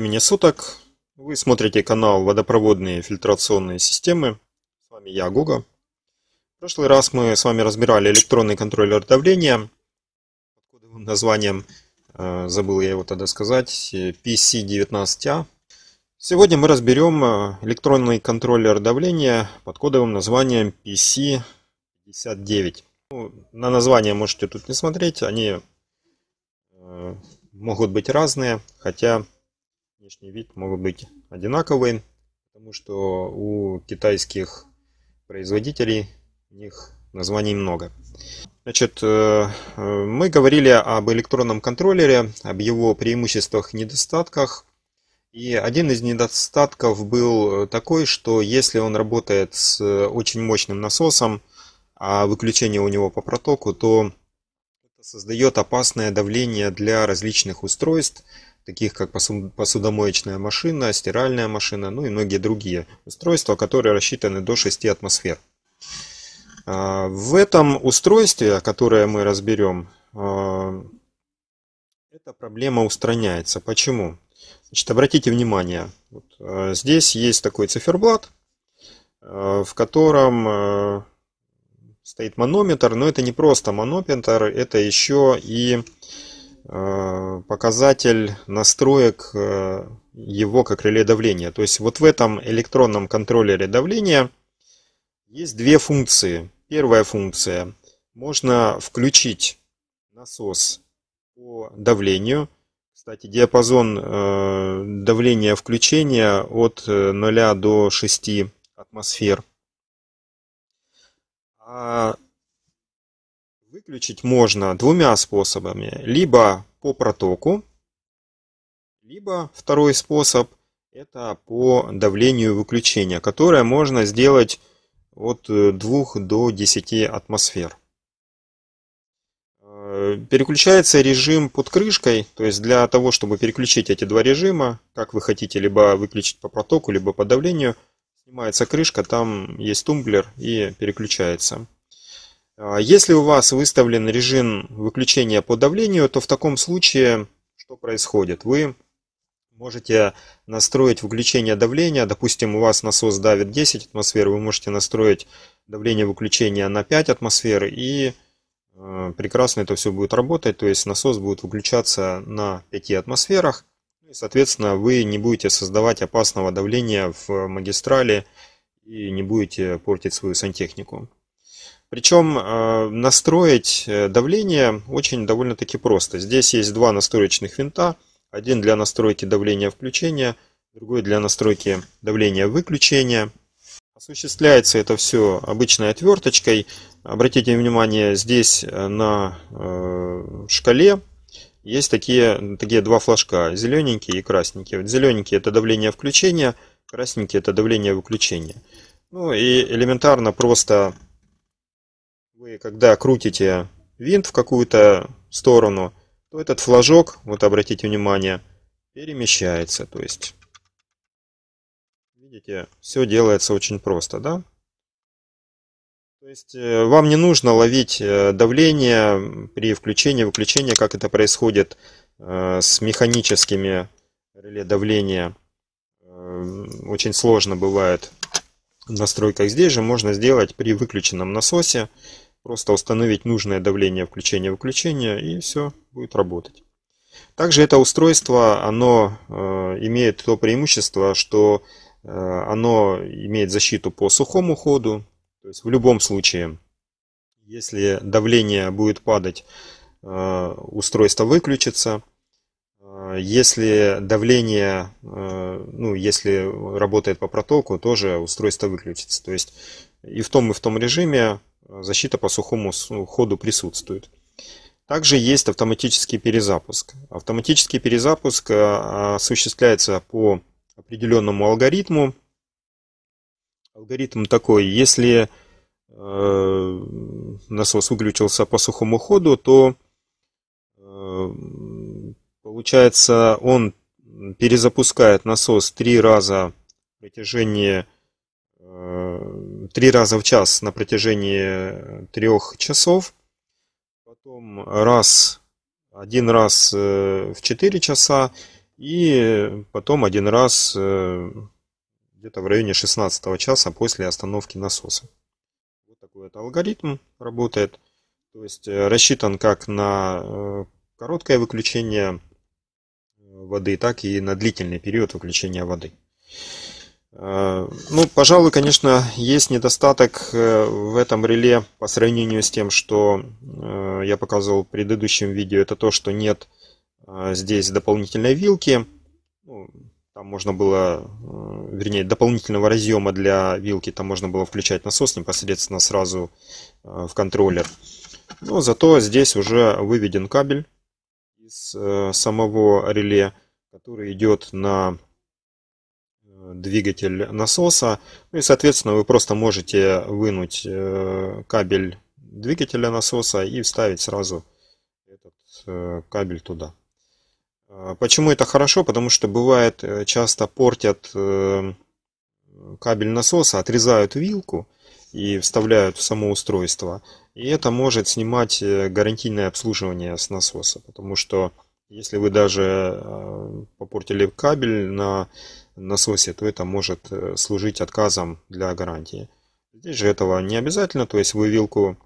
времени суток. Вы смотрите канал «Водопроводные фильтрационные системы». С вами я, Гога. В прошлый раз мы с вами разбирали электронный контроллер давления под кодовым названием, э, забыл я его тогда сказать, PC19A. А. Сегодня мы разберем э, электронный контроллер давления под кодовым названием PC59. Ну, на название можете тут не смотреть, они э, могут быть разные, хотя внешний вид могут быть одинаковые, потому что у китайских производителей у них названий много. Значит, э, э, мы говорили об электронном контроллере, об его преимуществах и недостатках. И один из недостатков был такой, что если он работает с э, очень мощным насосом, а выключение у него по протоку, то это создает опасное давление для различных устройств, таких как посудомоечная машина, стиральная машина, ну и многие другие устройства, которые рассчитаны до 6 атмосфер. А, в этом устройстве, которое мы разберем, а, эта проблема устраняется. Почему? Значит, обратите внимание, вот а, здесь есть такой циферблат, в котором стоит манометр, но это не просто манометр, это еще и Э, показатель настроек э, его как реле давления. То есть вот в этом электронном контроллере давления есть две функции. Первая функция. Можно включить насос по давлению. Кстати, диапазон э, давления включения от 0 до 6 атмосфер. А Выключить можно двумя способами. Либо по протоку, либо второй способ – это по давлению выключения, которое можно сделать от 2 э, до 10 атмосфер. Э, переключается режим под крышкой, то есть для того, чтобы переключить эти два режима, как вы хотите, либо выключить по протоку, либо по давлению, снимается крышка, там есть тумблер и переключается. А если у вас выставлен режим выключения по давлению, то в таком случае что происходит? Вы можете настроить выключение давления. Допустим, у вас насос давит 10 атмосфер, вы можете настроить давление выключения на 5 атмосфер и э, прекрасно это все будет работать. То есть насос будет выключаться на 5 атмосферах. И, соответственно, вы не будете создавать опасного давления в магистрали и не будете портить свою сантехнику. Причем э, настроить э, давление очень довольно-таки просто. Здесь есть два настроечных винта. Один для настройки давления включения, другой для настройки давления выключения. Осуществляется это все обычной отверточкой. Обратите внимание, здесь э, на шкале есть такие, такие два флажка, зелененький и красненький. Вот зелененький это давление включения, красненький это давление выключения. Ну и элементарно просто вы когда крутите винт в какую-то сторону, то этот флажок, вот обратите внимание, перемещается. То есть, видите, все делается очень просто, да? То есть э, вам не нужно ловить э, давление при включении выключении, как это происходит э, с механическими реле давления. Очень сложно бывает в настройках. Здесь же можно сделать при выключенном насосе. Просто установить нужное давление включения-выключения и все будет работать. Также это устройство, оно э, имеет то преимущество, что э, оно имеет защиту по сухому ходу. То есть в любом случае, если давление будет падать, э, устройство выключится. Если давление, ну, если работает по протоку, тоже устройство выключится. То есть и в том, и в том режиме защита по сухому ну, ходу присутствует. Также есть автоматический перезапуск. Автоматический перезапуск э, осуществляется по определенному алгоритму. Алгоритм такой, если э, насос выключился по сухому ходу, то э, получается он перезапускает насос три раза в протяжении три раза в час на протяжении э, трех часов, потом раз, один раз э, в четыре часа и потом один раз э, где-то в районе 16 часа после остановки насоса. Вот такой вот алгоритм работает. То есть рассчитан как на короткое выключение воды, так и на длительный период выключения воды. Э, ну, пожалуй, конечно, есть недостаток э, в этом реле по сравнению с тем, что э, я показывал в предыдущем видео. Это то, что нет здесь дополнительной вилки. Ну, там можно было, вернее, дополнительного разъема для вилки. Там можно было включать насос непосредственно сразу в контроллер. Но зато здесь уже выведен кабель из самого реле, который идет на двигатель насоса. Ну и, соответственно, вы просто можете вынуть э, кабель двигателя насоса и вставить сразу этот э, кабель туда. А, почему это хорошо? Потому что бывает э, часто портят кабель насоса, отрезают вилку и вставляют в само устройство. И это может снимать гарантийное обслуживание с насоса, потому что если вы даже попортили кабель на насосе, то это может э, служить отказом для гарантии. Здесь же этого не обязательно, то есть вы вилку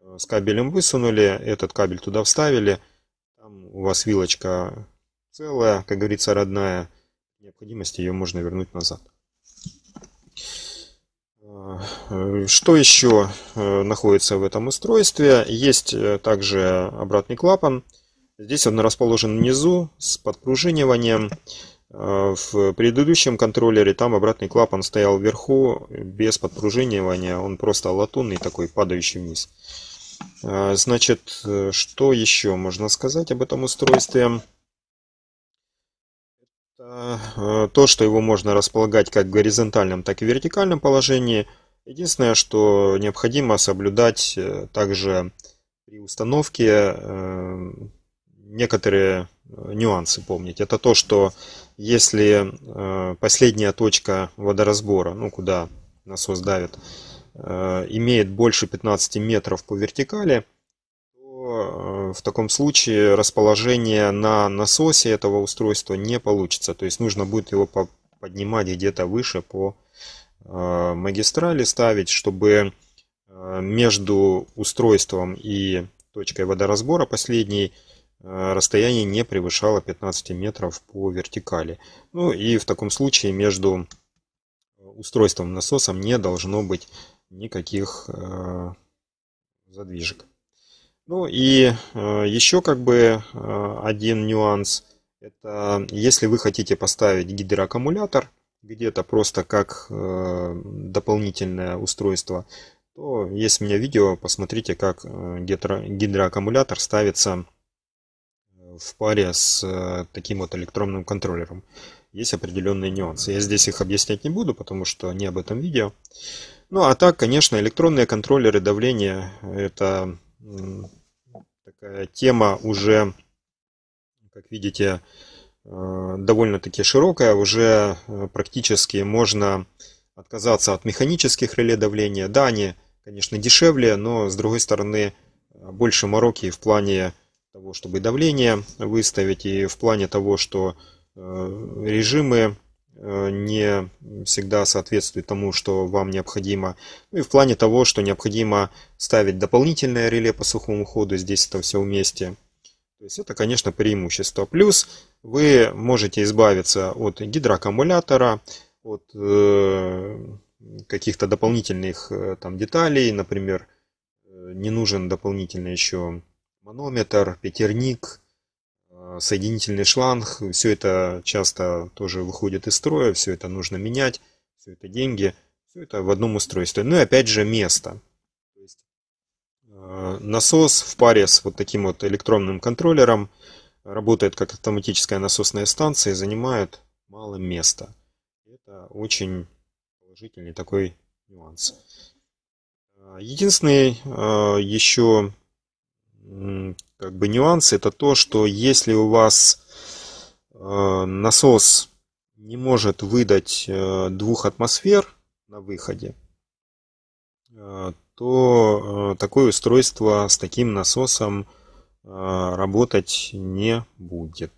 э, с кабелем высунули, этот кабель туда вставили, там у вас вилочка целая, как говорится, родная, необходимость ее можно вернуть назад. Э, что еще находится в этом устройстве? Есть также обратный клапан. Здесь он расположен внизу с подпружиниванием. А, в предыдущем контроллере там обратный клапан стоял вверху, без подпружинивания, он просто латунный такой, падающий вниз. А, значит, э, что еще можно сказать об этом устройстве? Это э, то, что его можно располагать как в горизонтальном, так и в вертикальном положении. Единственное, что необходимо соблюдать э, также при установке некоторые Э, нюансы помнить. Это то, что если э, последняя точка водоразбора, ну куда насос давит, э, имеет больше 15 метров по вертикали, то в таком случае расположение на насосе этого устройства не получится. То есть нужно будет его поднимать где-то выше по магистрали ставить, чтобы между устройством и точкой водоразбора последней Э, расстояние не превышало 15 метров по вертикали. Ну и в таком случае между устройством насосом не должно быть никаких э, задвижек. Ну и э, еще как бы один нюанс. Это если вы хотите поставить гидроаккумулятор где-то просто как дополнительное устройство, то есть у меня видео, посмотрите, как гидроаккумулятор ставится в паре с э, таким вот электронным контроллером. Есть определенные нюансы. Я здесь их объяснять не буду, потому что не об этом видео. Ну а так, конечно, электронные контроллеры давления – это такая тема уже, как видите, э, довольно-таки широкая. Уже э, практически можно отказаться от механических реле давления. Да, они, конечно, дешевле, но с другой стороны больше мороки в плане того, чтобы давление выставить, и в плане того, что э, режимы э, не всегда соответствует тому, что вам необходимо. Ну и в плане того, что необходимо ставить дополнительное реле по сухому ходу, здесь это все вместе. То есть это, конечно, преимущество. Плюс вы можете избавиться от гидроаккумулятора, от э, каких-то дополнительных там деталей, например, не нужен дополнительно еще манометр, пятерник, э, соединительный шланг. Все это часто тоже выходит из строя, все это нужно менять, все это деньги, все это в одном устройстве. Ну и опять же место. То есть, э, насос в паре с вот таким вот электронным контроллером работает как автоматическая насосная станция и занимает мало места. Это очень положительный такой нюанс. Э, единственный еще как бы нюанс, это то, что если у вас э, насос не может выдать э, двух атмосфер на выходе, э, то такое устройство с таким насосом работать не будет.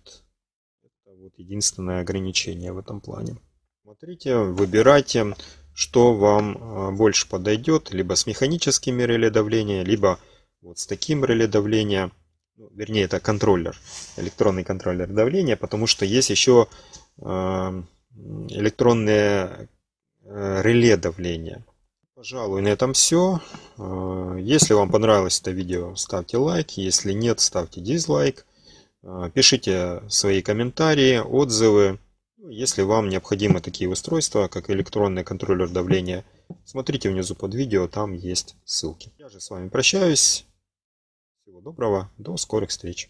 Это вот единственное ограничение в этом плане. Смотрите, выбирайте, что вам больше подойдет, либо с механическими реле давления, либо с вот с таким реле давления, ну, вернее, это контроллер, электронный контроллер давления, потому что есть еще э, электронные э, реле давления. Пожалуй, на этом все. Э, если вам понравилось это видео, ставьте лайк. Если нет, ставьте дизлайк. Пишите свои комментарии, отзывы. Ну, если вам необходимы такие устройства, как электронный контроллер давления, смотрите внизу под видео, там есть ссылки. Я же с вами прощаюсь доброго, до скорых встреч!